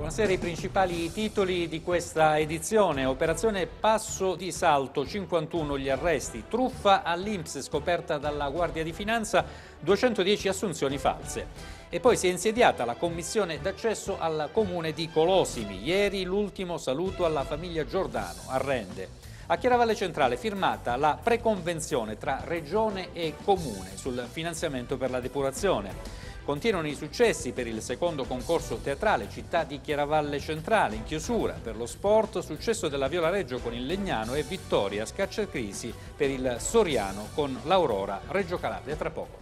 Buonasera, i principali titoli di questa edizione. Operazione Passo di Salto, 51 gli arresti, truffa all'Inps scoperta dalla Guardia di Finanza, 210 assunzioni false. E poi si è insediata la commissione d'accesso al comune di Colosimi. Ieri l'ultimo saluto alla famiglia Giordano, arrende. A Chiaravalle Centrale firmata la preconvenzione tra regione e comune sul finanziamento per la depurazione. Continuano i successi per il secondo concorso teatrale Città di Chiaravalle Centrale, in chiusura per lo sport, successo della Viola Reggio con il Legnano e vittoria Scacciacrisi per il Soriano con l'Aurora Reggio Calabria. Tra poco.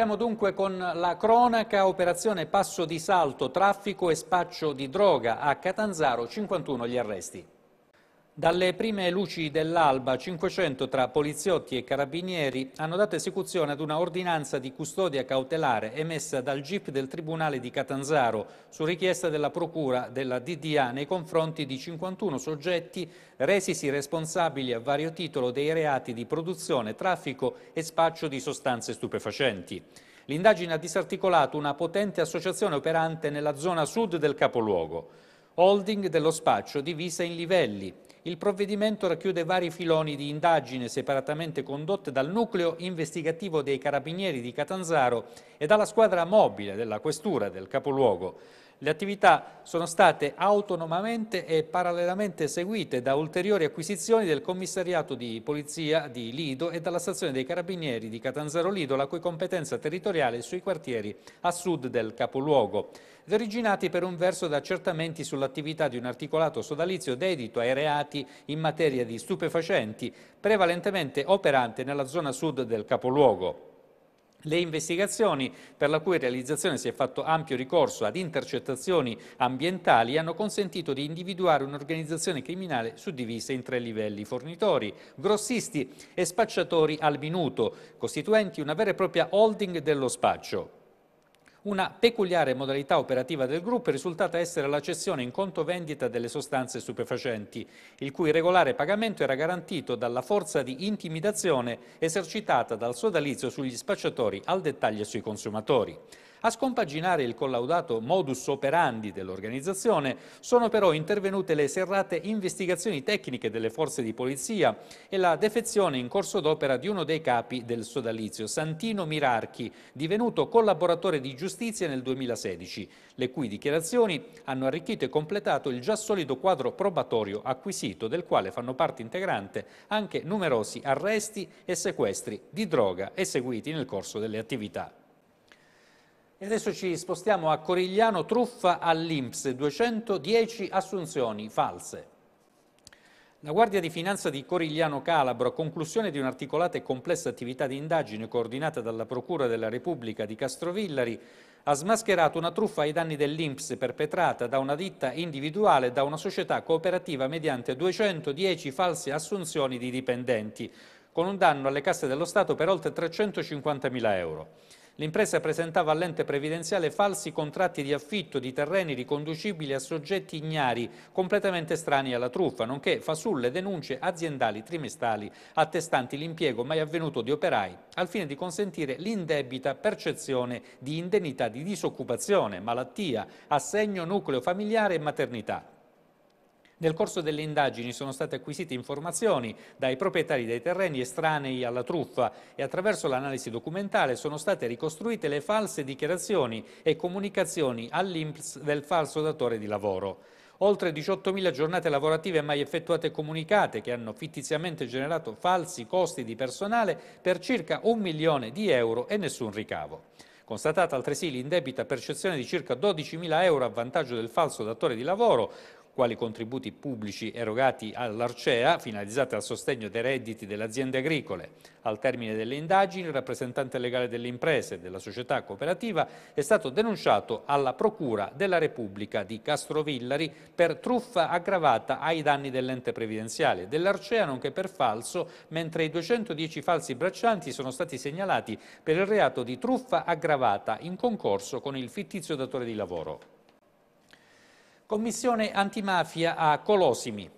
Apriamo dunque con la cronaca, operazione passo di salto, traffico e spaccio di droga. A Catanzaro 51 gli arresti. Dalle prime luci dell'alba, 500 tra poliziotti e carabinieri hanno dato esecuzione ad una ordinanza di custodia cautelare emessa dal GIP del Tribunale di Catanzaro su richiesta della Procura della DDA nei confronti di 51 soggetti resisi responsabili a vario titolo dei reati di produzione, traffico e spaccio di sostanze stupefacenti. L'indagine ha disarticolato una potente associazione operante nella zona sud del capoluogo holding dello spaccio divisa in livelli, il provvedimento racchiude vari filoni di indagine separatamente condotte dal nucleo investigativo dei carabinieri di Catanzaro e dalla squadra mobile della questura del capoluogo. Le attività sono state autonomamente e parallelamente seguite da ulteriori acquisizioni del commissariato di polizia di Lido e dalla stazione dei carabinieri di Catanzaro Lido, la cui competenza territoriale è sui quartieri a sud del capoluogo originati per un verso da accertamenti sull'attività di un articolato sodalizio dedito ai reati in materia di stupefacenti, prevalentemente operante nella zona sud del capoluogo. Le investigazioni, per la cui realizzazione si è fatto ampio ricorso ad intercettazioni ambientali, hanno consentito di individuare un'organizzazione criminale suddivisa in tre livelli, fornitori, grossisti e spacciatori al minuto, costituenti una vera e propria holding dello spaccio. Una peculiare modalità operativa del gruppo è risultata essere la cessione in conto vendita delle sostanze stupefacenti, il cui regolare pagamento era garantito dalla forza di intimidazione esercitata dal sodalizio sugli spacciatori al dettaglio e sui consumatori. A scompaginare il collaudato modus operandi dell'organizzazione sono però intervenute le serrate investigazioni tecniche delle forze di polizia e la defezione in corso d'opera di uno dei capi del sodalizio, Santino Mirarchi, divenuto collaboratore di giustizia nel 2016, le cui dichiarazioni hanno arricchito e completato il già solido quadro probatorio acquisito, del quale fanno parte integrante anche numerosi arresti e sequestri di droga eseguiti nel corso delle attività. E adesso ci spostiamo a Corigliano, truffa all'Inps, 210 assunzioni false. La Guardia di Finanza di Corigliano Calabro, a conclusione di un'articolata e complessa attività di indagine coordinata dalla Procura della Repubblica di Castrovillari, ha smascherato una truffa ai danni dell'Inps perpetrata da una ditta individuale e da una società cooperativa mediante 210 false assunzioni di dipendenti, con un danno alle casse dello Stato per oltre 350.000 euro. L'impresa presentava all'ente previdenziale falsi contratti di affitto di terreni riconducibili a soggetti ignari, completamente estranei alla truffa, nonché fasulle denunce aziendali trimestrali attestanti l'impiego mai avvenuto di operai, al fine di consentire l'indebita percezione di indennità di disoccupazione, malattia, assegno nucleo familiare e maternità. Nel corso delle indagini sono state acquisite informazioni dai proprietari dei terreni estranei alla truffa e attraverso l'analisi documentale sono state ricostruite le false dichiarazioni e comunicazioni all'INPS del falso datore di lavoro. Oltre 18.000 giornate lavorative mai effettuate e comunicate che hanno fittiziamente generato falsi costi di personale per circa un milione di euro e nessun ricavo. Constatata altresì l'indebita percezione di circa 12.000 euro a vantaggio del falso datore di lavoro, quali contributi pubblici erogati all'Arcea, finalizzati al sostegno dei redditi delle aziende agricole. Al termine delle indagini, il rappresentante legale delle imprese e della società cooperativa è stato denunciato alla Procura della Repubblica di Castrovillari per truffa aggravata ai danni dell'ente previdenziale dell'Arcea, nonché per falso, mentre i 210 falsi braccianti sono stati segnalati per il reato di truffa aggravata in concorso con il fittizio datore di lavoro. Commissione antimafia a Colosimi.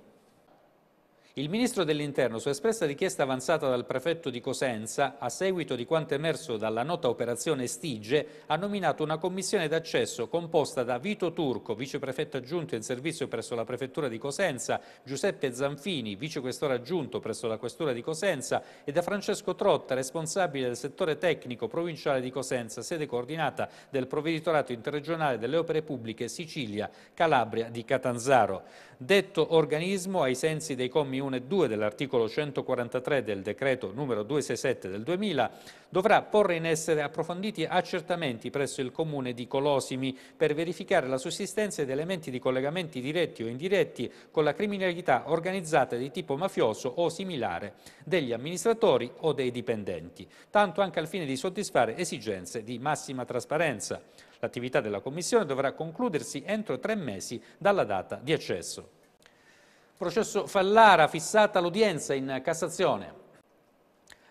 Il Ministro dell'Interno, su espressa richiesta avanzata dal prefetto di Cosenza, a seguito di quanto emerso dalla nota operazione Stige, ha nominato una commissione d'accesso composta da Vito Turco, viceprefetto aggiunto in servizio presso la prefettura di Cosenza, Giuseppe Zanfini, vicequestore aggiunto presso la questura di Cosenza e da Francesco Trotta, responsabile del settore tecnico provinciale di Cosenza, sede coordinata del provveditorato interregionale delle opere pubbliche Sicilia, Calabria di Catanzaro detto organismo, ai sensi dei commi 1 e 2 dell'articolo 143 del decreto numero 267 del 2000, dovrà porre in essere approfonditi accertamenti presso il comune di Colosimi per verificare la sussistenza di elementi di collegamenti diretti o indiretti con la criminalità organizzata di tipo mafioso o similare degli amministratori o dei dipendenti, tanto anche al fine di soddisfare esigenze di massima trasparenza. L'attività della Commissione dovrà concludersi entro tre mesi dalla data di accesso. Processo Fallara, fissata l'udienza in Cassazione.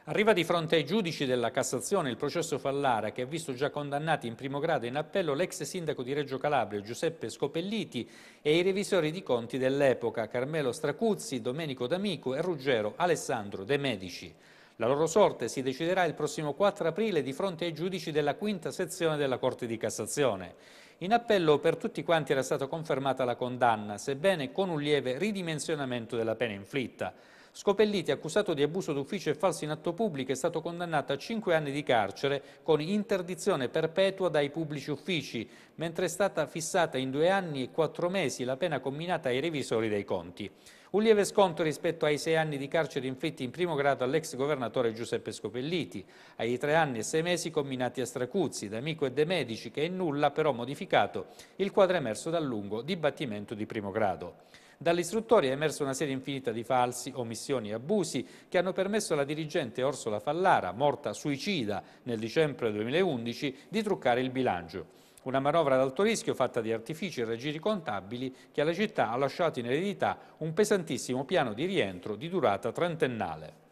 Arriva di fronte ai giudici della Cassazione il processo Fallara che ha visto già condannati in primo grado in appello l'ex sindaco di Reggio Calabria Giuseppe Scopelliti e i revisori di conti dell'epoca Carmelo Stracuzzi, Domenico D'Amico e Ruggero Alessandro De Medici. La loro sorte si deciderà il prossimo 4 aprile di fronte ai giudici della quinta sezione della Corte di Cassazione. In appello per tutti quanti era stata confermata la condanna, sebbene con un lieve ridimensionamento della pena inflitta. Scopelliti, accusato di abuso d'ufficio e falso in atto pubblico, è stato condannato a 5 anni di carcere con interdizione perpetua dai pubblici uffici, mentre è stata fissata in 2 anni e 4 mesi la pena combinata ai revisori dei conti. Un lieve sconto rispetto ai sei anni di carcere inflitti in primo grado all'ex governatore Giuseppe Scopelliti, ai tre anni e sei mesi combinati a Stracuzzi, da D'Amico e De Medici, che in nulla però modificato il quadro emerso dal lungo dibattimento di primo grado. Dall'istruttoria è emersa una serie infinita di falsi, omissioni e abusi che hanno permesso alla dirigente Orsola Fallara, morta suicida nel dicembre 2011, di truccare il bilancio. Una manovra ad alto rischio fatta di artifici e raggiri contabili che alla città ha lasciato in eredità un pesantissimo piano di rientro di durata trentennale.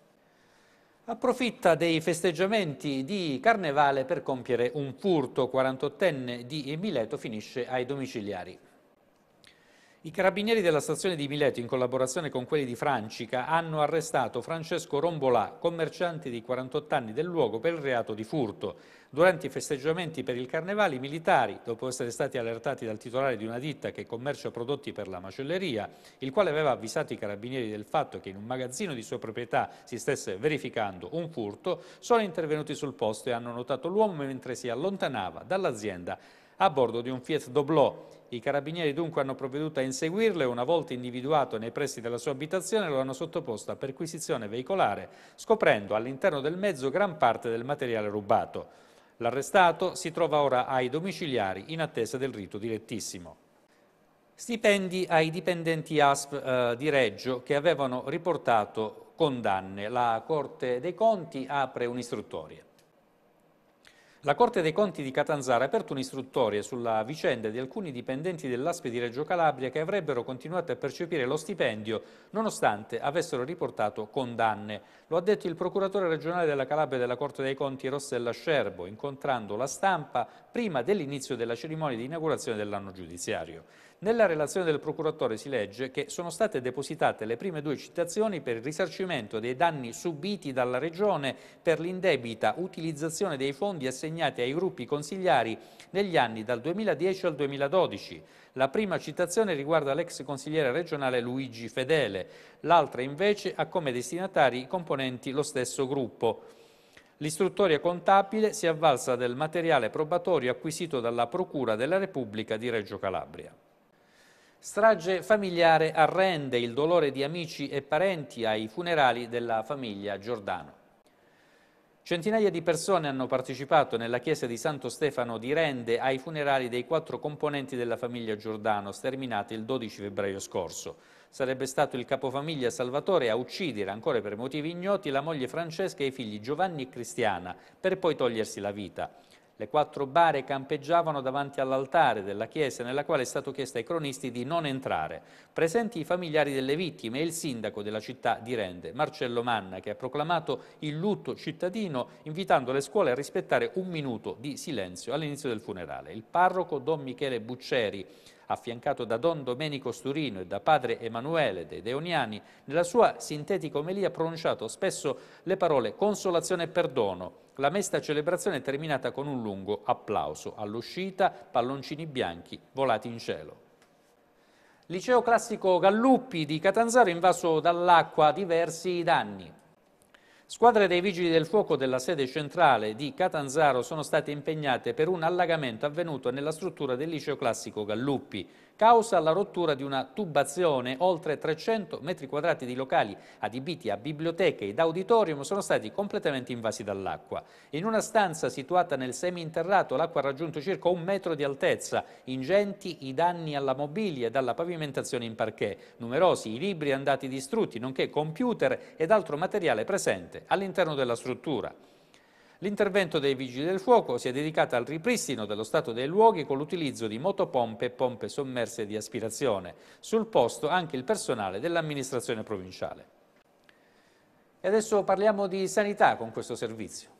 Approfitta dei festeggiamenti di Carnevale per compiere un furto. 48enne di Emileto finisce ai domiciliari. I carabinieri della stazione di Mileto, in collaborazione con quelli di Francica, hanno arrestato Francesco Rombolà, commerciante di 48 anni del luogo, per il reato di furto. Durante i festeggiamenti per il carnevale, i militari, dopo essere stati allertati dal titolare di una ditta che commercia prodotti per la macelleria, il quale aveva avvisato i carabinieri del fatto che in un magazzino di sua proprietà si stesse verificando un furto, sono intervenuti sul posto e hanno notato l'uomo mentre si allontanava dall'azienda a bordo di un Fiat Doblò. I carabinieri dunque hanno provveduto a inseguirlo e una volta individuato nei pressi della sua abitazione lo hanno sottoposto a perquisizione veicolare, scoprendo all'interno del mezzo gran parte del materiale rubato. L'arrestato si trova ora ai domiciliari in attesa del rito direttissimo. Stipendi ai dipendenti ASP eh, di Reggio che avevano riportato condanne. La Corte dei Conti apre un'istruttoria. La Corte dei Conti di Catanzara ha aperto un'istruttoria sulla vicenda di alcuni dipendenti dell'ASPI di Reggio Calabria che avrebbero continuato a percepire lo stipendio nonostante avessero riportato condanne. Lo ha detto il procuratore regionale della Calabria della Corte dei Conti Rossella Scerbo, incontrando la stampa prima dell'inizio della cerimonia di inaugurazione dell'anno giudiziario. Nella relazione del procuratore si legge che sono state depositate le prime due citazioni per il risarcimento dei danni subiti dalla Regione per l'indebita utilizzazione dei fondi assegnati assegnati ai gruppi consigliari negli anni dal 2010 al 2012. La prima citazione riguarda l'ex consigliere regionale Luigi Fedele, l'altra invece ha come destinatari i componenti lo stesso gruppo. L'istruttoria contabile si avvalsa del materiale probatorio acquisito dalla Procura della Repubblica di Reggio Calabria. Strage familiare arrende il dolore di amici e parenti ai funerali della famiglia Giordano. Centinaia di persone hanno partecipato nella chiesa di Santo Stefano di Rende ai funerali dei quattro componenti della famiglia Giordano, sterminati il 12 febbraio scorso. Sarebbe stato il capofamiglia Salvatore a uccidere, ancora per motivi ignoti, la moglie Francesca e i figli Giovanni e Cristiana, per poi togliersi la vita. Le quattro bare campeggiavano davanti all'altare della chiesa nella quale è stato chiesto ai cronisti di non entrare. Presenti i familiari delle vittime e il sindaco della città di Rende, Marcello Manna, che ha proclamato il lutto cittadino invitando le scuole a rispettare un minuto di silenzio all'inizio del funerale. Il parroco Don Michele Bucceri affiancato da Don Domenico Sturino e da padre Emanuele dei Deoniani, nella sua sintetica omelia ha pronunciato spesso le parole consolazione e perdono. La mesta celebrazione è terminata con un lungo applauso. All'uscita, palloncini bianchi volati in cielo. Liceo classico Galluppi di Catanzaro invaso dall'acqua diversi danni. Squadre dei Vigili del Fuoco della sede centrale di Catanzaro sono state impegnate per un allagamento avvenuto nella struttura del liceo classico Galluppi causa la rottura di una tubazione. Oltre 300 metri quadrati di locali adibiti a biblioteche ed auditorium sono stati completamente invasi dall'acqua. In una stanza situata nel seminterrato l'acqua ha raggiunto circa un metro di altezza. Ingenti i danni alla mobilia e alla pavimentazione in parquet. Numerosi i libri andati distrutti, nonché computer ed altro materiale presente all'interno della struttura. L'intervento dei Vigili del Fuoco si è dedicato al ripristino dello stato dei luoghi con l'utilizzo di motopompe e pompe sommerse di aspirazione. Sul posto anche il personale dell'amministrazione provinciale. E adesso parliamo di sanità con questo servizio.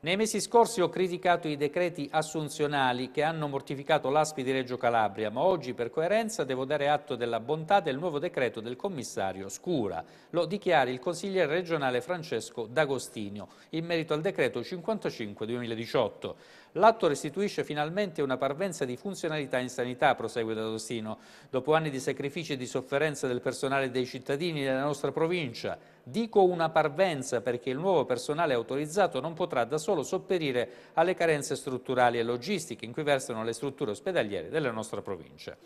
Nei mesi scorsi ho criticato i decreti assunzionali che hanno mortificato l'ASPI di Reggio Calabria, ma oggi per coerenza devo dare atto della bontà del nuovo decreto del commissario Scura. Lo dichiara il consigliere regionale Francesco D'Agostino in merito al decreto 55-2018. L'atto restituisce finalmente una parvenza di funzionalità in sanità, prosegue D'Agostino, dopo anni di sacrifici e di sofferenza del personale e dei cittadini della nostra provincia. Dico una parvenza perché il nuovo personale autorizzato non potrà da solo sopperire alle carenze strutturali e logistiche in cui versano le strutture ospedaliere della nostra provincia.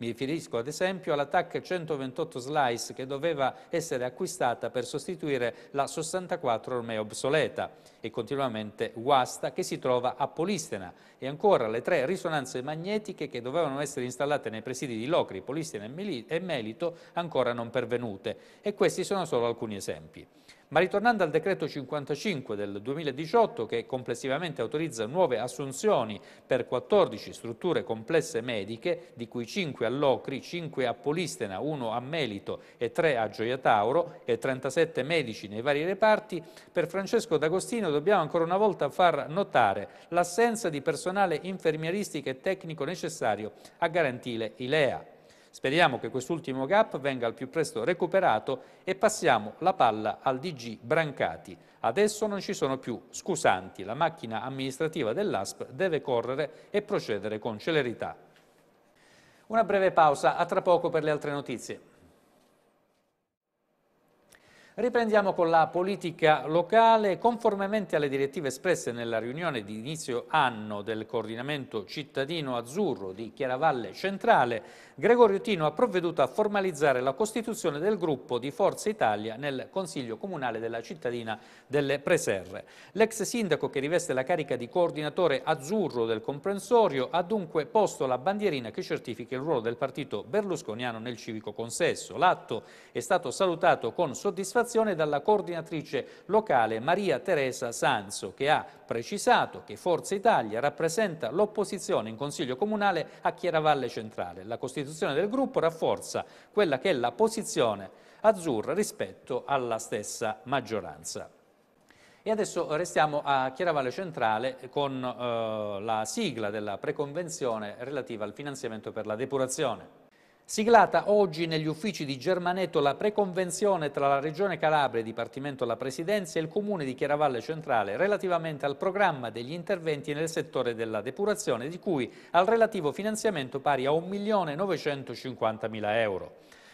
Mi riferisco ad esempio all'ATAC 128 Slice che doveva essere acquistata per sostituire la 64 ormai obsoleta e continuamente guasta che si trova a Polistena e ancora le tre risonanze magnetiche che dovevano essere installate nei presidi di Locri, Polistena e Melito ancora non pervenute e questi sono solo alcuni esempi. Ma ritornando al decreto 55 del 2018 che complessivamente autorizza nuove assunzioni per 14 strutture complesse mediche, di cui 5 a Locri, 5 a Polistena, 1 a Melito e 3 a Gioia Tauro e 37 medici nei vari reparti, per Francesco D'Agostino dobbiamo ancora una volta far notare l'assenza di personale infermieristico e tecnico necessario a garantire i LEA. Speriamo che quest'ultimo gap venga al più presto recuperato e passiamo la palla al DG Brancati. Adesso non ci sono più scusanti, la macchina amministrativa dell'ASP deve correre e procedere con celerità. Una breve pausa, a tra poco per le altre notizie. Riprendiamo con la politica locale. Conformemente alle direttive espresse nella riunione di inizio anno del coordinamento cittadino azzurro di Chiaravalle Centrale, Gregorio Tino ha provveduto a formalizzare la costituzione del gruppo di Forza Italia nel Consiglio Comunale della cittadina delle Preserre. L'ex sindaco che riveste la carica di coordinatore azzurro del comprensorio ha dunque posto la bandierina che certifica il ruolo del partito berlusconiano nel civico consesso. L'atto è stato salutato con soddisfazione manifestazione dalla coordinatrice locale Maria Teresa Sanzo, che ha precisato che Forza Italia rappresenta l'opposizione in Consiglio Comunale a Chiaravalle Centrale. La costituzione del gruppo rafforza quella che è la posizione azzurra rispetto alla stessa maggioranza. E adesso restiamo a Chiaravalle Centrale con eh, la sigla della preconvenzione relativa al finanziamento per la depurazione siglata oggi negli uffici di Germaneto la preconvenzione tra la Regione Calabria, e Dipartimento alla Presidenza e il Comune di Chiaravalle Centrale relativamente al programma degli interventi nel settore della depurazione, di cui al relativo finanziamento pari a 1.950.000 euro.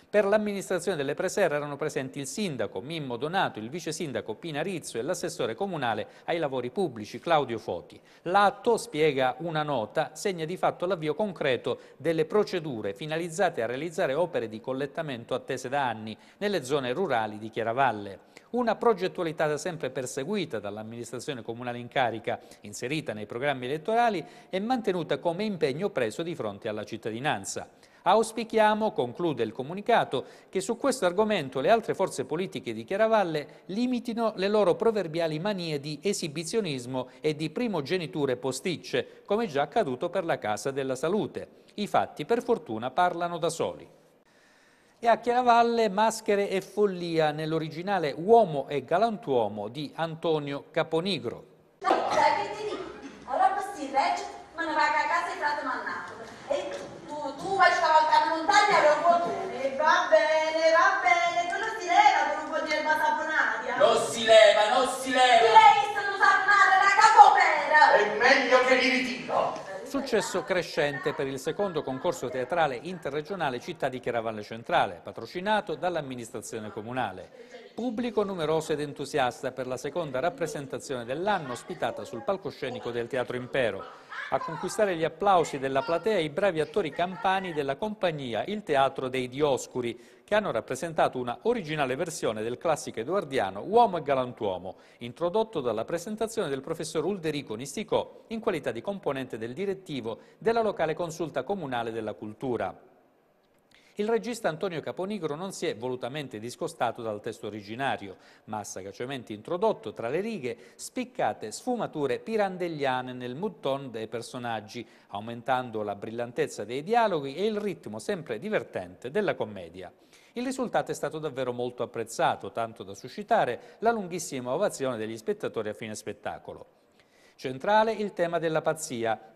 Per l'amministrazione delle preserre erano presenti il sindaco Mimmo Donato, il vice sindaco Pina Rizzo e l'assessore comunale ai lavori pubblici Claudio Foti. L'atto, spiega una nota, segna di fatto l'avvio concreto delle procedure finalizzate a realizzare opere di collettamento attese da anni nelle zone rurali di Chiaravalle. Una progettualità da sempre perseguita dall'amministrazione comunale in carica, inserita nei programmi elettorali e mantenuta come impegno preso di fronte alla cittadinanza. Auspichiamo, conclude il comunicato, che su questo argomento le altre forze politiche di Chiaravalle limitino le loro proverbiali manie di esibizionismo e di primogeniture posticce, come già accaduto per la Casa della Salute. I fatti, per fortuna, parlano da soli. E a Chiaravalle maschere e follia nell'originale Uomo e galantuomo di Antonio Caponigro. No, bene, non può bene, va bene, va bene, tu non si leva con un po' di erba saponaria. Non si leva, non si leva. Si lei sono saponare la capopera. È meglio che li ritiro. Successo crescente per il secondo concorso teatrale interregionale Città di Chiaravalle Centrale, patrocinato dall'amministrazione comunale. Pubblico numeroso ed entusiasta per la seconda rappresentazione dell'anno ospitata sul palcoscenico del Teatro Impero. A conquistare gli applausi della platea i bravi attori campani della compagnia Il Teatro dei Dioscuri, che hanno rappresentato una originale versione del classico eduardiano Uomo e Galantuomo, introdotto dalla presentazione del professor Ulderico Nisticò in qualità di componente del direttivo della locale consulta comunale della cultura il regista Antonio Caponigro non si è volutamente discostato dal testo originario, ma ha sagacemente introdotto tra le righe spiccate sfumature pirandelliane nel mouton dei personaggi, aumentando la brillantezza dei dialoghi e il ritmo sempre divertente della commedia. Il risultato è stato davvero molto apprezzato, tanto da suscitare la lunghissima ovazione degli spettatori a fine spettacolo. Centrale il tema della pazzia,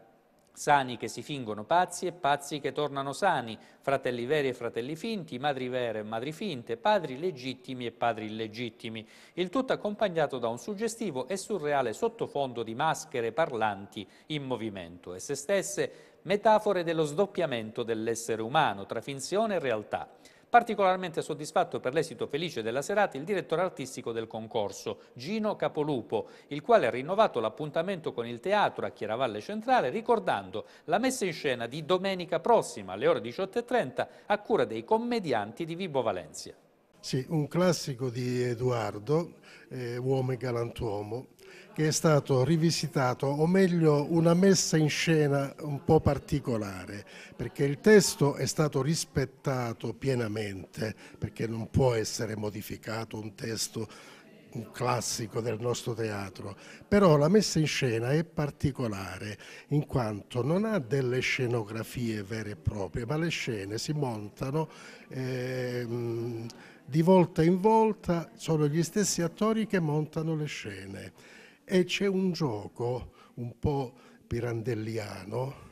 Sani che si fingono pazzi e pazzi che tornano sani, fratelli veri e fratelli finti, madri vere e madri finte, padri legittimi e padri illegittimi, il tutto accompagnato da un suggestivo e surreale sottofondo di maschere parlanti in movimento, e se stesse metafore dello sdoppiamento dell'essere umano tra finzione e realtà. Particolarmente soddisfatto per l'esito felice della serata il direttore artistico del concorso, Gino Capolupo, il quale ha rinnovato l'appuntamento con il teatro a Chiaravalle Centrale ricordando la messa in scena di domenica prossima alle ore 18.30 a cura dei commedianti di Vibo Valencia. Sì, un classico di Edoardo, eh, Uomo e Galantuomo, che è stato rivisitato, o meglio una messa in scena un po' particolare, perché il testo è stato rispettato pienamente, perché non può essere modificato un testo un classico del nostro teatro, però la messa in scena è particolare in quanto non ha delle scenografie vere e proprie, ma le scene si montano ehm, di volta in volta, sono gli stessi attori che montano le scene. E c'è un gioco un po' pirandelliano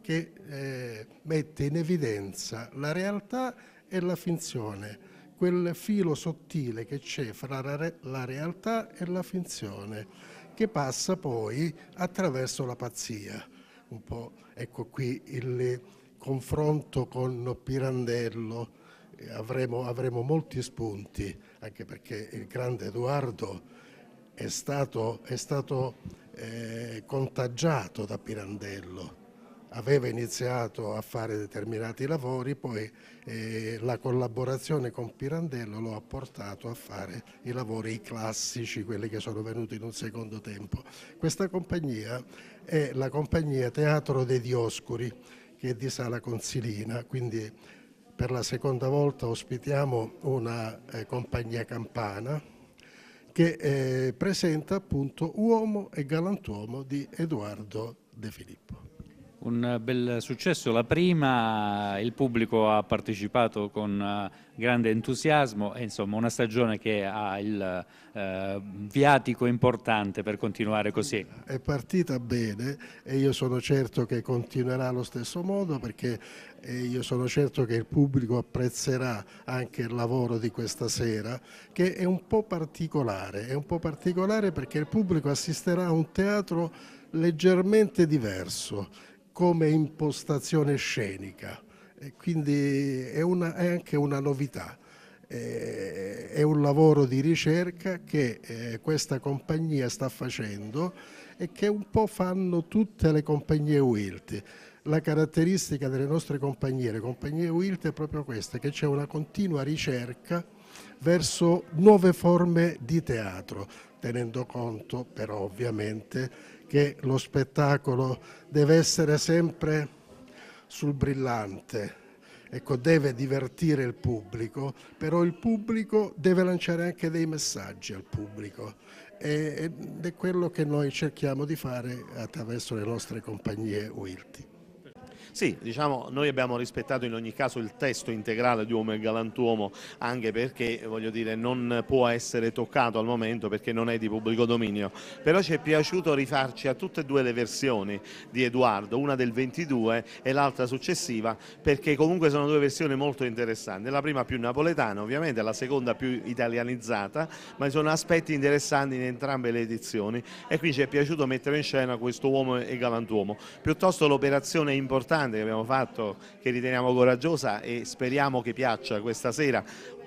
che eh, mette in evidenza la realtà e la finzione, quel filo sottile che c'è fra la, re la realtà e la finzione, che passa poi attraverso la pazzia. Un po', ecco qui il confronto con Pirandello, eh, avremo, avremo molti spunti, anche perché il grande Edoardo è stato, è stato eh, contagiato da Pirandello, aveva iniziato a fare determinati lavori, poi eh, la collaborazione con Pirandello lo ha portato a fare i lavori classici, quelli che sono venuti in un secondo tempo. Questa compagnia è la compagnia Teatro dei Dioscuri, che è di Sala Consilina, quindi per la seconda volta ospitiamo una eh, compagnia campana, che eh, presenta appunto Uomo e galantuomo di Edoardo De Filippo un bel successo. La prima, il pubblico ha partecipato con eh, grande entusiasmo, è insomma una stagione che ha il eh, viatico importante per continuare così. È partita bene e io sono certo che continuerà allo stesso modo perché eh, io sono certo che il pubblico apprezzerà anche il lavoro di questa sera che è un po' particolare, è un po' particolare perché il pubblico assisterà a un teatro leggermente diverso come impostazione scenica, e quindi è, una, è, anche una novità. Eh, è un lavoro di ricerca che eh, questa compagnia sta facendo e che un po' fanno tutte le compagnie UILT. La caratteristica delle nostre compagnie, le compagnie UILT è proprio questa, che c'è una continua ricerca verso nuove forme di teatro, tenendo conto però ovviamente che lo spettacolo deve essere sempre sul brillante, ecco, deve divertire il pubblico, però il pubblico deve lanciare anche dei messaggi al pubblico ed è quello che noi cerchiamo di fare attraverso le nostre compagnie UIRTI. Sì, diciamo, noi abbiamo rispettato in ogni caso il testo integrale di Uomo e Galantuomo, anche perché voglio dire, non può essere toccato al momento perché non è di pubblico dominio, però ci è piaciuto rifarci a tutte e due le versioni di Edoardo, una del 22 e l'altra successiva, perché comunque sono due versioni molto interessanti, la prima più napoletana ovviamente, la seconda più italianizzata, ma ci sono aspetti interessanti in entrambe le edizioni e quindi ci è piaciuto mettere in scena questo uomo e galantuomo, piuttosto l'operazione importante grande che abbiamo fatto, che riteniamo coraggiosa e speriamo che piaccia questa sera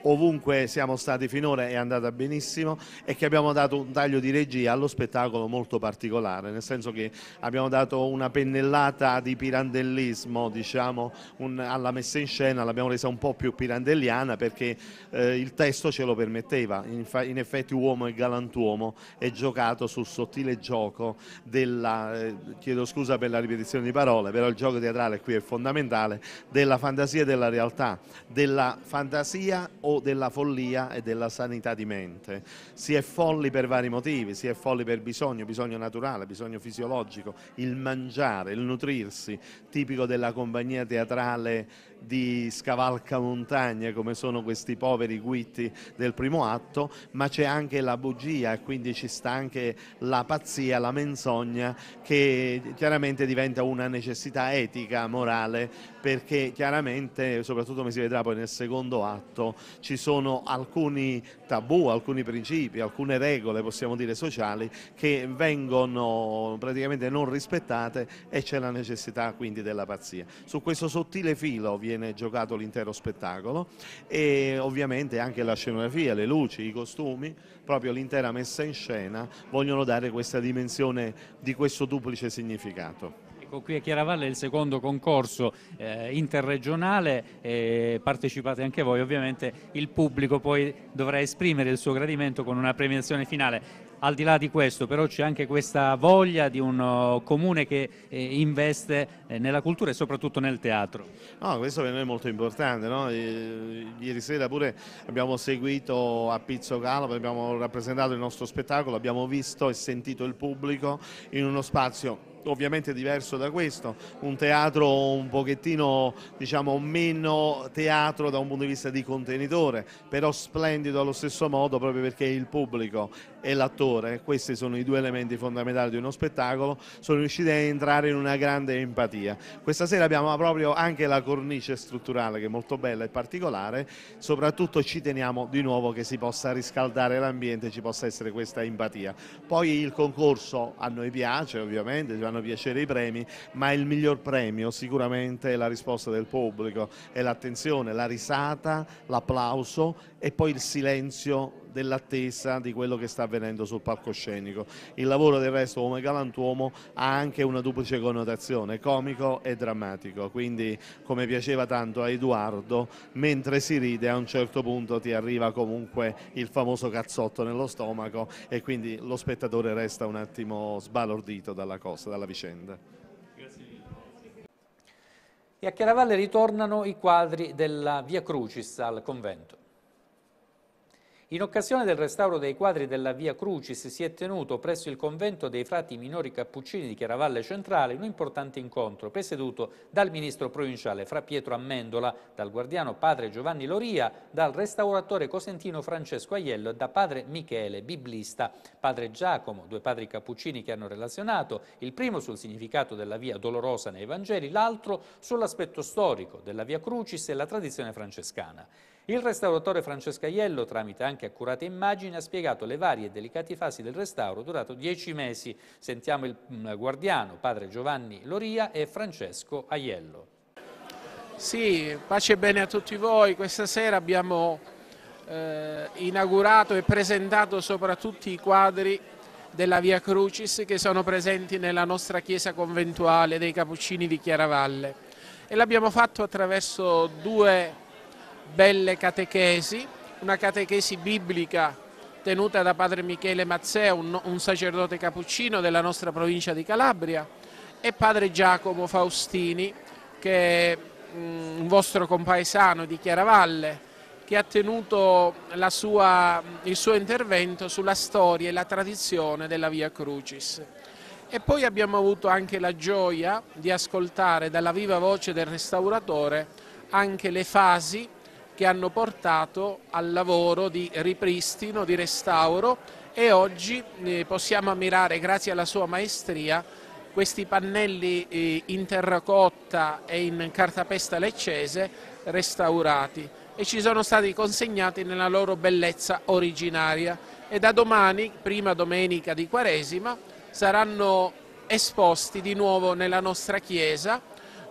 ovunque siamo stati finora è andata benissimo e che abbiamo dato un taglio di regia allo spettacolo molto particolare, nel senso che abbiamo dato una pennellata di pirandellismo, diciamo, un, alla messa in scena l'abbiamo resa un po' più pirandelliana perché eh, il testo ce lo permetteva, in, in, effetti uomo e galantuomo è giocato sul sottile gioco della, eh, chiedo scusa per la ripetizione di parole, però il gioco teatrale qui è fondamentale, della fantasia e della realtà, della fantasia o della follia e della sanità di mente. Si è folli per vari motivi, si è folli per bisogno, bisogno naturale, bisogno fisiologico, il mangiare, il nutrirsi, tipico della compagnia teatrale di scavalca montagne come sono questi poveri guitti del primo atto, ma c'è anche la bugia e quindi ci sta anche la pazzia, la menzogna che chiaramente diventa una necessità etica, morale, perché chiaramente, soprattutto come si vedrà poi nel secondo atto, ci sono alcuni tabù, alcuni principi, alcune regole, possiamo dire sociali, che vengono praticamente non rispettate e c'è la necessità quindi della pazzia. Su questo sottile filo ovviamente viene giocato l'intero spettacolo e ovviamente anche la scenografia, le luci, i costumi, proprio l'intera messa in scena vogliono dare questa dimensione di questo duplice significato. Ecco, qui a Chiaravalle è il secondo concorso eh, interregionale, eh, partecipate anche voi, ovviamente il pubblico poi dovrà esprimere il suo gradimento con una premiazione finale. Al di là di questo però c'è anche questa voglia di un oh, comune che eh, investe eh, nella cultura e soprattutto nel teatro. No, questo per noi è molto importante, no? ieri sera pure abbiamo seguito a Pizzo Calabro, abbiamo rappresentato il nostro spettacolo, abbiamo visto e sentito il pubblico in uno spazio ovviamente diverso da questo, un teatro un pochettino diciamo meno teatro da un punto di vista di contenitore, però splendido allo stesso modo proprio perché il pubblico e l'attore, questi sono i due elementi fondamentali di uno spettacolo, sono riusciti a entrare in una grande empatia. Questa sera abbiamo proprio anche la cornice strutturale che è molto bella e particolare, soprattutto ci teniamo di nuovo che si possa riscaldare l'ambiente, ci possa essere questa empatia. Poi il concorso a noi piace ovviamente, ci vanno fanno piacere i premi, ma il miglior premio sicuramente è la risposta del pubblico, è l'attenzione, la risata, l'applauso e poi il silenzio dell'attesa di quello che sta avvenendo sul palcoscenico. Il lavoro del resto come galantuomo ha anche una duplice connotazione, comico e drammatico, quindi come piaceva tanto a Edoardo, mentre si ride a un certo punto ti arriva comunque il famoso cazzotto nello stomaco e quindi lo spettatore resta un attimo sbalordito dalla cosa, dalla vicenda. E a Chiaravalle ritornano i quadri della Via Crucis al convento. In occasione del restauro dei quadri della via Crucis si è tenuto presso il convento dei frati minori cappuccini di Chiaravalle Centrale un importante incontro presieduto dal ministro provinciale Fra Pietro Ammendola, dal guardiano padre Giovanni Loria, dal restauratore cosentino Francesco Aiello e da padre Michele, biblista, padre Giacomo, due padri cappuccini che hanno relazionato, il primo sul significato della via dolorosa nei Vangeli, l'altro sull'aspetto storico della via Crucis e la tradizione francescana. Il restauratore Francesco Aiello, tramite anche accurate immagini, ha spiegato le varie e delicate fasi del restauro durato dieci mesi. Sentiamo il mm, guardiano, padre Giovanni Loria e Francesco Aiello. Sì, pace e bene a tutti voi. Questa sera abbiamo eh, inaugurato e presentato soprattutto i quadri della Via Crucis che sono presenti nella nostra chiesa conventuale dei Cappuccini di Chiaravalle e l'abbiamo fatto attraverso due belle catechesi, una catechesi biblica tenuta da padre Michele Mazzeo, un, un sacerdote cappuccino della nostra provincia di Calabria, e padre Giacomo Faustini, che è mm, un vostro compaesano di Chiaravalle, che ha tenuto sua, il suo intervento sulla storia e la tradizione della Via Crucis. E poi abbiamo avuto anche la gioia di ascoltare dalla viva voce del restauratore anche le fasi che hanno portato al lavoro di ripristino, di restauro e oggi eh, possiamo ammirare, grazie alla sua maestria, questi pannelli eh, in terracotta e in cartapesta leccese restaurati e ci sono stati consegnati nella loro bellezza originaria e da domani, prima domenica di Quaresima, saranno esposti di nuovo nella nostra chiesa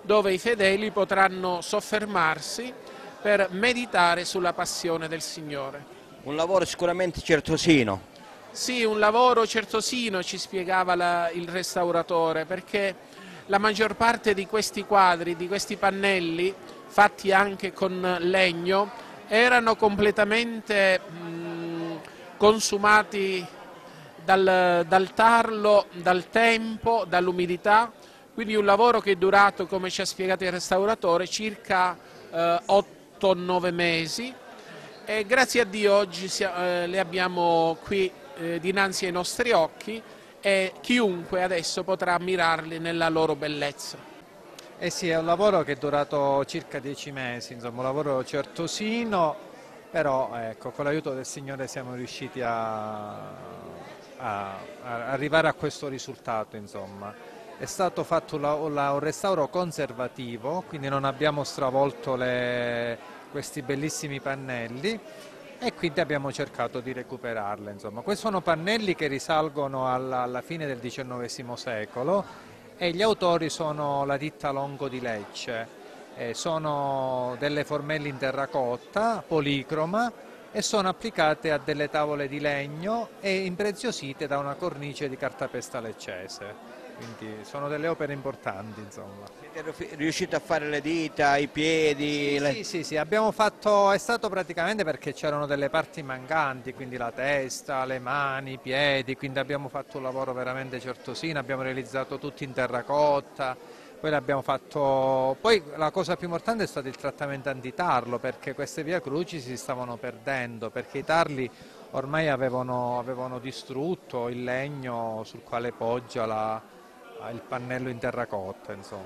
dove i fedeli potranno soffermarsi per meditare sulla passione del Signore. Un lavoro sicuramente certosino. Sì, un lavoro certosino, ci spiegava la, il restauratore, perché la maggior parte di questi quadri, di questi pannelli, fatti anche con legno, erano completamente mh, consumati dal, dal tarlo, dal tempo, dall'umidità, quindi un lavoro che è durato, come ci ha spiegato il restauratore, circa eh, 8 8-9 mesi e grazie a Dio oggi eh, le abbiamo qui eh, dinanzi ai nostri occhi e chiunque adesso potrà ammirarli nella loro bellezza. Eh sì, è un lavoro che è durato circa dieci mesi, insomma, un lavoro certosino, però ecco, con l'aiuto del Signore siamo riusciti a, a, a arrivare a questo risultato. Insomma è stato fatto la, la, un restauro conservativo, quindi non abbiamo stravolto le, questi bellissimi pannelli e quindi abbiamo cercato di recuperarle. Insomma. Questi sono pannelli che risalgono alla, alla fine del XIX secolo e gli autori sono la ditta Longo di Lecce. Eh, sono delle formelle in terracotta, policroma, e sono applicate a delle tavole di legno e impreziosite da una cornice di cartapesta leccese quindi sono delle opere importanti insomma. Siete riusciti a fare le dita, i piedi? Sì, le... sì, sì, sì, abbiamo fatto, è stato praticamente perché c'erano delle parti mancanti, quindi la testa, le mani, i piedi, quindi abbiamo fatto un lavoro veramente certosino, abbiamo realizzato tutto in terracotta, poi l'abbiamo fatto, poi la cosa più importante è stato il trattamento antitarlo perché queste via cruci si stavano perdendo, perché i tarli ormai avevano, avevano distrutto il legno sul quale poggia la Ah, il pannello in terracotta, insomma.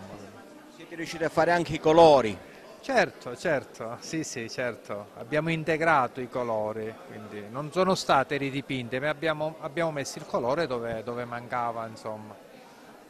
Siete riusciti a fare anche i colori? Certo, certo, sì, sì, certo. Abbiamo integrato i colori, quindi non sono state ridipinte, ma abbiamo, abbiamo messo il colore dove, dove mancava, insomma.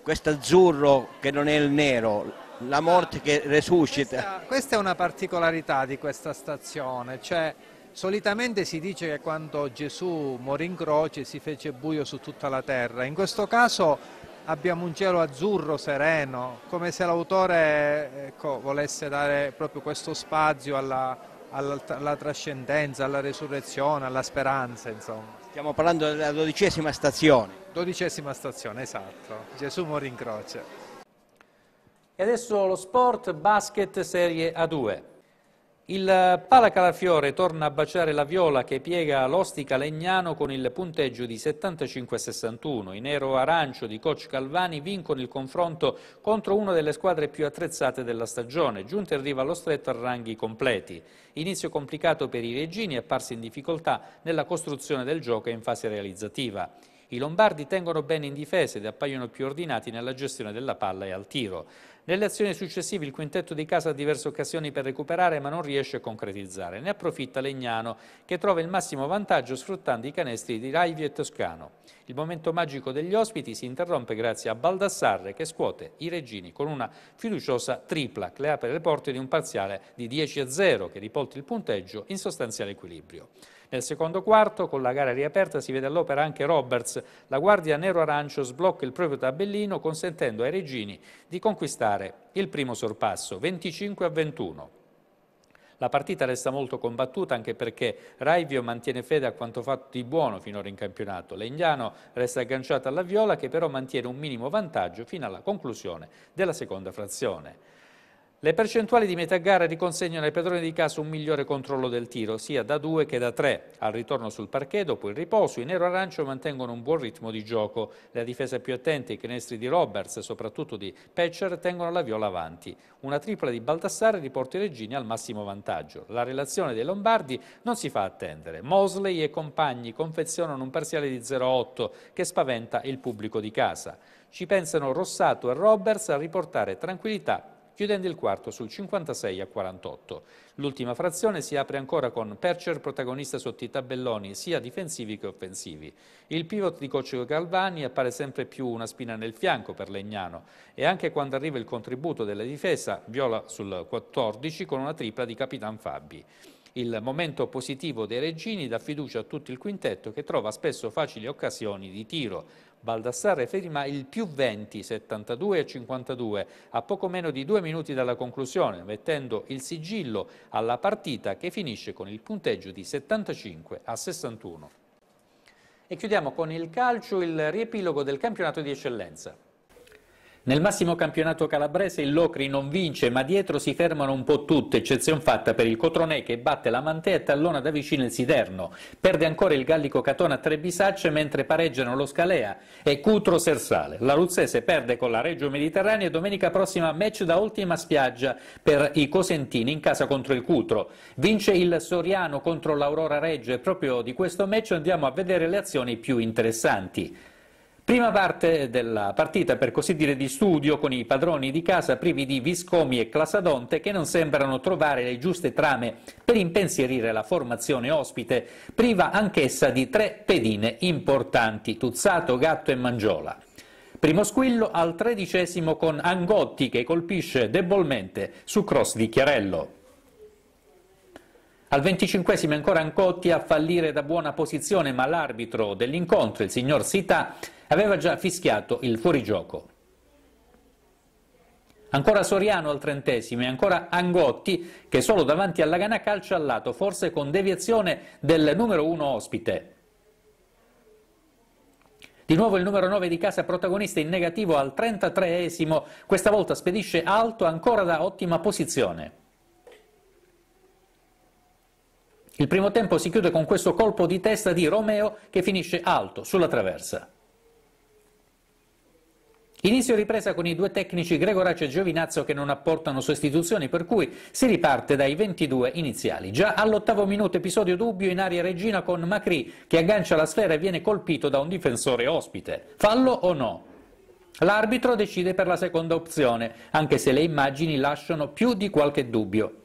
Questo azzurro che non è il nero, la morte che resuscita. Questa, questa, è una particolarità di questa stazione, cioè solitamente si dice che quando Gesù morì in croce si fece buio su tutta la terra, in questo caso abbiamo un cielo azzurro sereno, come se l'autore ecco, volesse dare proprio questo spazio alla, alla, alla, trascendenza, alla resurrezione, alla speranza. Insomma. Stiamo parlando della dodicesima stazione. Dodicesima stazione, esatto. Gesù muore in croce. E adesso lo sport basket serie A2. Il pala Calafiore torna a baciare la viola che piega l'ostica Legnano con il punteggio di 75-61. I nero-arancio di coach Calvani vincono il confronto contro una delle squadre più attrezzate della stagione. Giunte arriva allo stretto a ranghi completi. Inizio complicato per i regini apparsi in difficoltà nella costruzione del gioco e in fase realizzativa. I lombardi tengono bene in difesa ed appaiono più ordinati nella gestione della palla e al tiro. Nelle azioni successive il quintetto di casa ha diverse occasioni per recuperare ma non riesce a concretizzare. Ne approfitta Legnano che trova il massimo vantaggio sfruttando i canestri di Raivio e Toscano. Il momento magico degli ospiti si interrompe grazie a Baldassarre che scuote i regini con una fiduciosa tripla che le apre le porte di un parziale di 10 a 0 che ripolta il punteggio in sostanziale equilibrio. Nel secondo quarto, con la gara riaperta, si vede all'opera anche Roberts. La guardia nero-arancio sblocca il proprio tabellino consentendo ai Regini di conquistare il primo sorpasso, 25 a 21. La partita resta molto combattuta anche perché Raivio mantiene fede a quanto fatto di buono finora in campionato. Legnano resta agganciata alla Viola che però mantiene un minimo vantaggio fino alla conclusione della seconda frazione. Le percentuali di metà gara riconsegnano ai padroni di casa un migliore controllo del tiro, sia da 2 che da 3. Al ritorno sul parquet, dopo il riposo, i nero-arancio mantengono un buon ritmo di gioco. La difesa più attenta, i canestri di Roberts, soprattutto di Patcher, tengono la viola avanti. Una tripla di Baldassare riporta i regini al massimo vantaggio. La relazione dei Lombardi non si fa attendere. Mosley e compagni confezionano un parziale di 0-8 che spaventa il pubblico di casa. Ci pensano Rossato e Roberts a riportare tranquillità chiudendo il quarto sul 56 a 48. L'ultima frazione si apre ancora con Percher protagonista sotto i tabelloni sia difensivi che offensivi. Il pivot di Coach Galvani appare sempre più una spina nel fianco per Legnano e anche quando arriva il contributo della difesa viola sul 14 con una tripla di Capitan Fabbi. Il momento positivo dei Reggini dà fiducia a tutto il quintetto che trova spesso facili occasioni di tiro. Baldassarre ferma il più 20, 72 a 52, a poco meno di due minuti dalla conclusione, mettendo il sigillo alla partita che finisce con il punteggio di 75 a 61. E chiudiamo con il calcio il riepilogo del campionato di eccellenza. Nel massimo campionato calabrese il Locri non vince, ma dietro si fermano un po' tutte, eccezione fatta per il Cotronè che batte la Mantè e tallona da vicino il Siderno. Perde ancora il Gallico Catona a tre bisacce mentre pareggiano lo Scalea e Cutro Sersale. La Ruzzese perde con la Reggio Mediterranea e domenica prossima match da ultima spiaggia per i Cosentini in casa contro il Cutro. Vince il Soriano contro l'Aurora Reggio e proprio di questo match andiamo a vedere le azioni più interessanti. Prima parte della partita, per così dire, di studio con i padroni di casa privi di Viscomi e Classadonte che non sembrano trovare le giuste trame per impensierire la formazione ospite, priva anch'essa di tre pedine importanti, Tuzzato, Gatto e Mangiola. Primo squillo al tredicesimo con Angotti che colpisce debolmente su cross di Chiarello. Al venticinquesimo ancora Angotti a fallire da buona posizione, ma l'arbitro dell'incontro, il signor Sita, aveva già fischiato il fuorigioco. Ancora Soriano al trentesimo e ancora Angotti che solo davanti alla Gana calcia al lato, forse con deviazione del numero uno ospite. Di nuovo il numero 9 di casa protagonista in negativo al 33esimo, questa volta spedisce alto ancora da ottima posizione. Il primo tempo si chiude con questo colpo di testa di Romeo che finisce alto sulla traversa. Inizio ripresa con i due tecnici Gregoraccio e Giovinazzo che non apportano sostituzioni, per cui si riparte dai 22 iniziali. Già all'ottavo minuto episodio dubbio in aria Regina con Macri che aggancia la sfera e viene colpito da un difensore ospite. Fallo o no? L'arbitro decide per la seconda opzione, anche se le immagini lasciano più di qualche dubbio.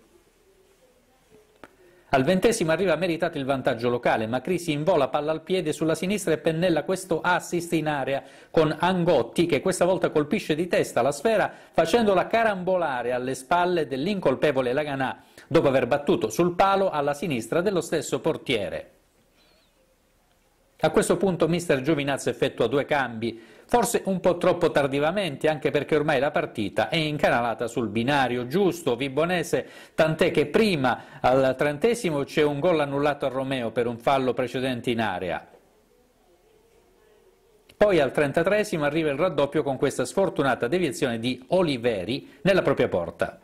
Al ventesimo arriva meritato il vantaggio locale, ma Crisi invola palla al piede sulla sinistra e pennella questo assist in area con Angotti che questa volta colpisce di testa la sfera facendola carambolare alle spalle dell'incolpevole Laganà dopo aver battuto sul palo alla sinistra dello stesso portiere. A questo punto mister Giovinazzo effettua due cambi, forse un po' troppo tardivamente, anche perché ormai la partita è incanalata sul binario giusto, Vibonese, tant'è che prima al trentesimo c'è un gol annullato a Romeo per un fallo precedente in area. Poi al 33 arriva il raddoppio con questa sfortunata deviazione di Oliveri nella propria porta.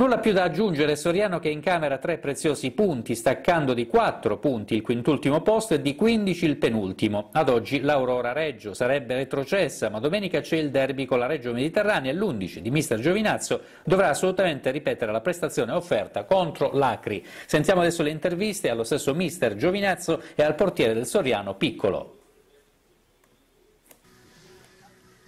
Nulla più da aggiungere, Soriano che in camera tre preziosi punti, staccando di 4 punti il quintultimo posto e di 15 il penultimo. Ad oggi l'Aurora Reggio sarebbe retrocessa, ma domenica c'è il derby con la Reggio Mediterranea e l'11 di mister Giovinazzo dovrà assolutamente ripetere la prestazione offerta contro l'Acri. Sentiamo adesso le interviste allo stesso mister Giovinazzo e al portiere del Soriano Piccolo.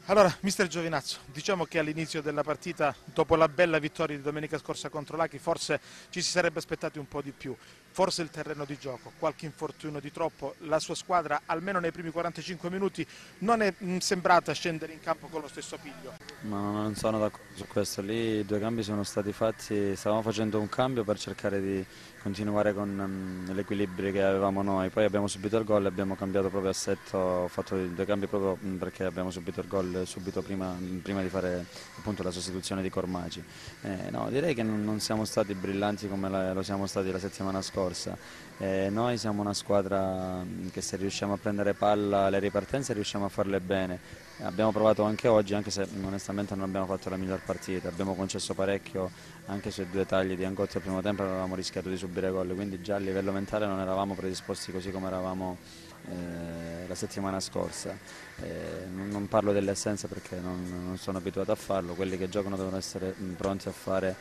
Allora, mister Giovinazzo, diciamo che all'inizio della partita, dopo la bella vittoria di domenica scorsa contro Lachi, forse ci si sarebbe aspettati un po' di più. Forse il terreno di gioco, qualche infortunio di troppo, la sua squadra, almeno nei primi 45 minuti, non è mm, sembrata scendere in campo con lo stesso piglio. Ma non sono d'accordo su questo, lì i due cambi sono stati fatti, stavamo facendo un cambio per cercare di continuare con um, l'equilibrio che avevamo noi. Poi abbiamo subito il gol e abbiamo cambiato proprio assetto, ho fatto due cambi proprio mm, perché abbiamo subito il gol subito prima, mm, prima di fare appunto, la sostituzione di Cormaci. Eh, no, direi che non, non, siamo stati brillanti come la, lo siamo stati la settimana scorsa. Eh, noi siamo una squadra che se riusciamo a prendere palla alle ripartenze riusciamo a farle bene abbiamo provato anche oggi, anche se onestamente non abbiamo fatto la miglior partita, abbiamo concesso parecchio anche sui due tagli di Angotti al primo tempo avevamo rischiato di subire gol, quindi già a livello mentale non eravamo predisposti così come eravamo eh, la settimana scorsa. Eh, non parlo delle assenze perché non, non, sono abituato a farlo, quelli che giocano devono essere mm, pronti a fare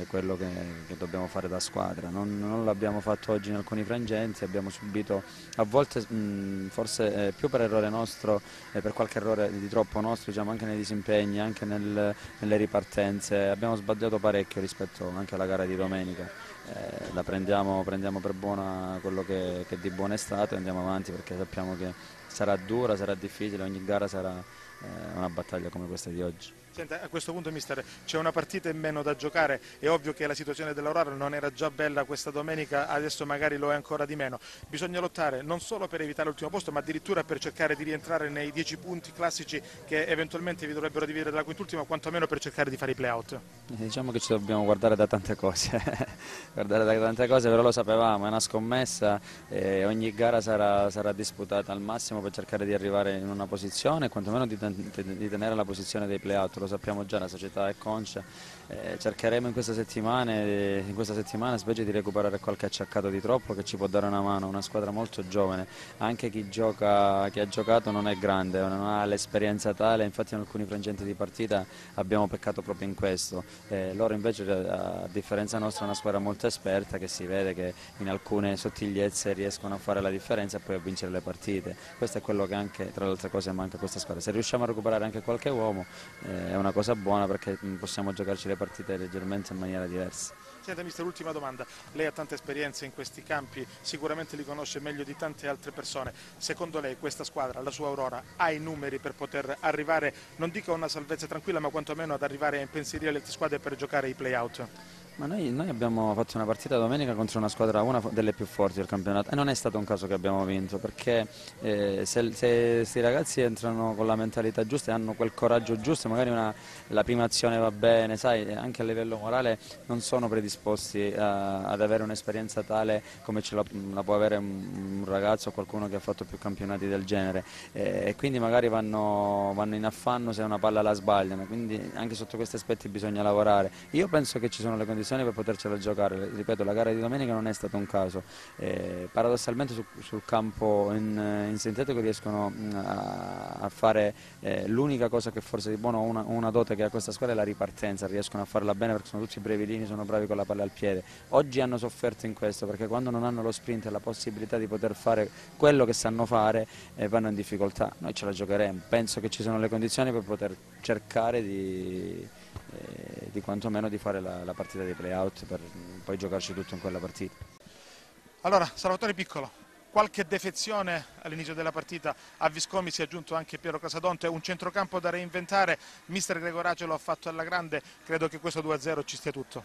eh, quello che, che, dobbiamo fare da squadra. Non, non l'abbiamo fatto oggi in alcuni frangenti, abbiamo subito a volte mh, mm, forse eh, più per errore nostro e per qualche errore di troppo nostro, diciamo, anche nei disimpegni, anche nel, nelle ripartenze, abbiamo sbagliato parecchio rispetto anche alla gara di domenica. Eh, la prendiamo, prendiamo, per buona quello che, che, di buono è stato e andiamo avanti perché sappiamo che sarà dura, sarà difficile, ogni gara sarà eh, una battaglia come questa di oggi. Senta, a questo punto mister c'è una partita in meno da giocare, è ovvio che la situazione dell'Aurora non era già bella questa domenica, adesso magari lo è ancora di meno, bisogna lottare non solo per evitare l'ultimo posto ma addirittura per cercare di rientrare nei dieci punti classici che eventualmente vi dovrebbero dividere dalla quintultima, quantomeno per cercare di fare i playout. Eh, diciamo che ci dobbiamo guardare da tante cose, guardare da tante cose però lo sapevamo, è una scommessa, eh, ogni gara sarà, sarà, disputata al massimo per cercare di arrivare in una posizione, quantomeno di, di tenere la posizione dei playout lo sappiamo già, la società è conscia, eh, cercheremo in questa, in questa, settimana specie di recuperare qualche acciaccato di troppo che ci può dare una mano, una squadra molto giovane, anche chi, gioca, chi ha giocato non è grande, non ha l'esperienza tale, infatti in alcuni frangenti di partita abbiamo peccato proprio in questo, eh, loro invece eh, a differenza nostra è una squadra molto esperta che si vede che in alcune sottigliezze riescono a fare la differenza e poi a vincere le partite, questo è quello che anche tra le altre cose manca a questa squadra, se riusciamo a recuperare anche qualche uomo eh, una cosa buona perché mm, possiamo giocarci le partite leggermente in maniera diversa. Senta mister, l'ultima domanda. Lei ha tanta esperienza in questi campi, sicuramente li conosce meglio di tante altre persone. Secondo lei questa squadra, la sua Aurora, ha i numeri per poter arrivare, non dico a una salvezza tranquilla, ma quantomeno ad arrivare a impensierire le altre squadre per giocare i play-out? Ma noi, noi, abbiamo fatto una partita domenica contro una squadra, una delle più forti del campionato e non è stato un caso che abbiamo vinto perché eh, se, se questi ragazzi entrano con la mentalità giusta e hanno quel coraggio giusto, magari una, la prima azione va bene, sai, anche a livello morale non sono predisposti a, ad avere un'esperienza tale come ce la, la può avere un, un, ragazzo o qualcuno che ha fatto più campionati del genere e, e quindi magari vanno, vanno in affanno se una palla la sbagliano, quindi anche sotto questi aspetti bisogna lavorare. Io penso che ci sono le condizioni condizioni per potercela giocare. Ripeto, la gara di domenica non è stato un caso. Eh, paradossalmente su, sul campo in, in, sintetico riescono mm, a, a fare eh, l'unica cosa che forse di buono una, una dote che ha questa squadra è la ripartenza, riescono a farla bene perché sono tutti brevidini, sono bravi con la palla al piede. Oggi hanno sofferto in questo perché quando non hanno lo sprint e la possibilità di poter fare quello che sanno fare eh, vanno in difficoltà. Noi ce la giocheremo, penso che ci sono le condizioni per poter cercare di eh, di quantomeno di fare la, la partita dei playout per poi giocarci tutto in quella partita. Allora, Salvatore Piccolo, qualche defezione all'inizio della partita a Viscomi si è aggiunto anche Piero Casadonte un centrocampo da reinventare mister Gregoraccio lo ha fatto alla grande credo che questo 2-0 ci stia tutto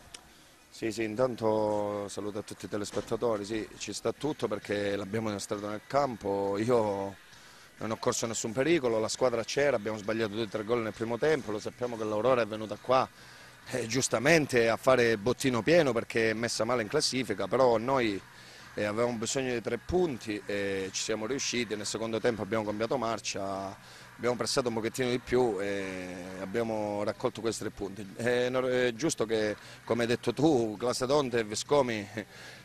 sì sì intanto saluto a tutti i telespettatori sì ci sta tutto perché l'abbiamo dimostrato nel campo io non ho corso nessun pericolo, la squadra c'era, abbiamo sbagliato due o tre gol nel primo tempo, lo sappiamo che l'Aurora è venuta qua eh, giustamente a fare bottino pieno perché è messa male in classifica, però noi eh, avevamo bisogno di tre punti e ci siamo riusciti, nel secondo tempo abbiamo cambiato marcia, abbiamo pressato un pochettino di più e abbiamo raccolto questi tre punti. È, giusto che, come hai detto tu, Classadonte e Vescomi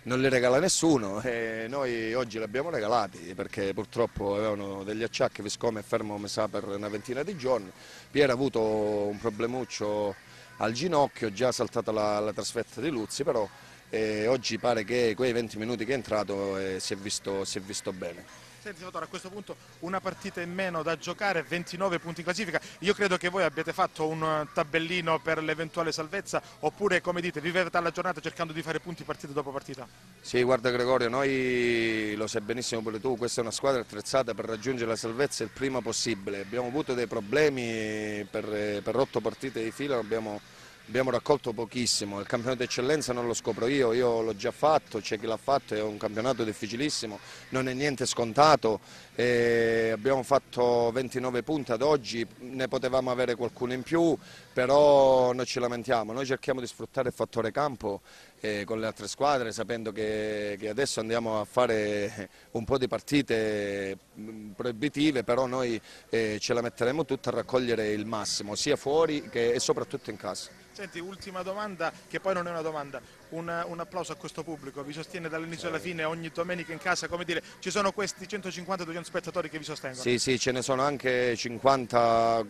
non li regala nessuno e noi oggi li abbiamo regalati perché purtroppo avevano degli acciacchi, Vescomi è fermo sa, per una ventina di giorni, Pier ha avuto un problemuccio al ginocchio, già saltata la, la trasferta di Luzzi, però eh, oggi pare che quei 20 minuti che è entrato eh, si, è visto, si è visto bene. Senza Totoro a questo punto una partita in meno da giocare, 29 punti in classifica. Io credo che voi abbiate fatto un eh, tabellino per l'eventuale salvezza oppure come dite vivete la giornata cercando di fare punti partita dopo partita? Sì, guarda Gregorio, noi lo sai benissimo pure tu, questa è una squadra attrezzata per raggiungere la salvezza il prima possibile. Abbiamo avuto dei problemi per eh, otto partite di fila, abbiamo abbiamo raccolto pochissimo, il campionato d'eccellenza non lo scopro io, io l'ho già fatto, c'è chi l'ha fatto, è un campionato difficilissimo, non è niente scontato, abbiamo fatto 29 punti ad oggi, ne potevamo avere qualcuno in più, però non ci lamentiamo, noi cerchiamo di sfruttare il fattore campo eh, con le altre squadre sapendo che, che adesso andiamo a fare un po' di partite mm, proibitive, però noi eh, ce la metteremo tutta a raccogliere il massimo, sia fuori che, e soprattutto in casa. Senti, ultima domanda, che poi non è una domanda, un, un applauso a questo pubblico, vi sostiene dall'inizio alla fine ogni domenica in casa, come dire, ci sono questi 150-200 spettatori che vi sostengono? Sì, sì, ce ne sono anche 50,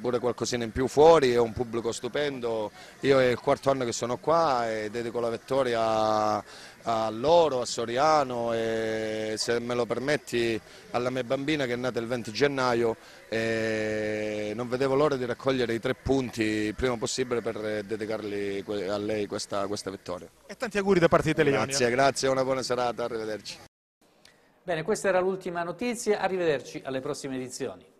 pure qualcosina in più fuori, è un pubblico stupendo, io è il quarto anno che sono qua e dedico la vittoria a loro, a Soriano e se me lo permetti alla mia bambina che è nata il 20 gennaio e non vedevo l'ora di raccogliere i tre punti il prima possibile per dedicarli a lei questa, questa vittoria. E tanti auguri da parte di Teleionia. Grazie, grazie, una buona serata, arrivederci. Bene, questa era l'ultima notizia, arrivederci alle prossime edizioni.